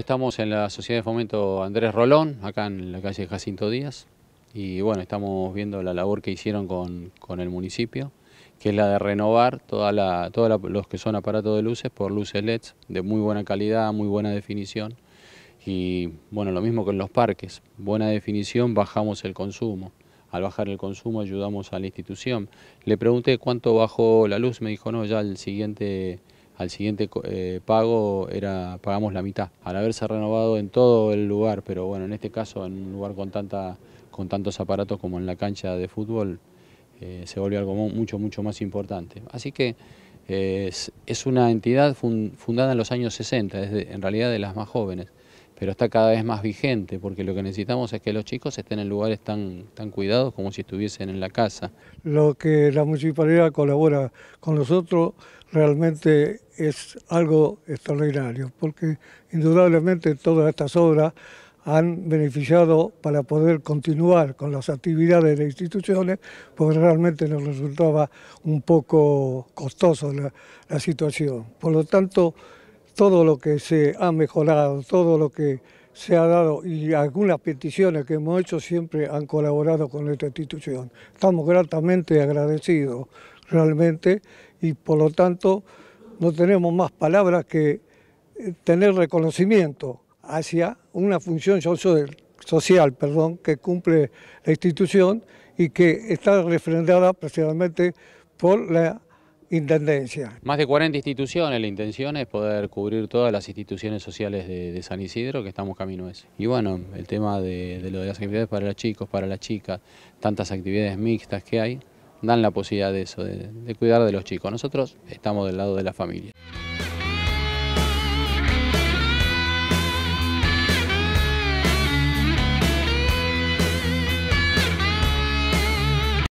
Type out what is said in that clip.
Estamos en la Sociedad de Fomento Andrés Rolón, acá en la calle Jacinto Díaz, y bueno, estamos viendo la labor que hicieron con, el municipio, que es la de renovar todos toda los que son aparatos de luces por luces LEDs, de muy buena calidad, muy buena definición, y bueno, lo mismo que en los parques, buena definición, bajamos el consumo. Al bajar el consumo ayudamos a la institución. Le pregunté cuánto bajó la luz, me dijo, no, ya el siguiente al siguiente eh, pago era pagamos la mitad, al haberse renovado en todo el lugar, pero bueno, en este caso en un lugar con, tanta, con tantos aparatos como en la cancha de fútbol, eh, se volvió algo mucho, mucho más importante. Así que eh, es, una entidad fundada en los años 60, es en realidad de las más jóvenes pero está cada vez más vigente, porque lo que necesitamos es que los chicos estén en lugares tan, tan cuidados como si estuviesen en la casa. Lo que la municipalidad colabora con nosotros realmente es algo extraordinario, porque indudablemente todas estas obras han beneficiado para poder continuar con las actividades de las instituciones, porque realmente nos resultaba un poco costoso la, la situación. Por lo tanto, todo lo que se ha mejorado, todo lo que se ha dado y algunas peticiones que hemos hecho siempre han colaborado con esta institución. Estamos gratamente agradecidos realmente y por lo tanto no tenemos más palabras que eh, tener reconocimiento hacia una función social, perdón, que cumple la institución y que está refrendada precisamente por la intendencia. Más de 40 instituciones, la intención es poder cubrir todas las instituciones sociales de, San Isidro, que estamos camino a eso. Y bueno, el tema de, lo de las actividades para los chicos, para las chicas, tantas actividades mixtas que hay, dan la posibilidad de eso, de, de cuidar de los chicos. Nosotros estamos del lado de la familia.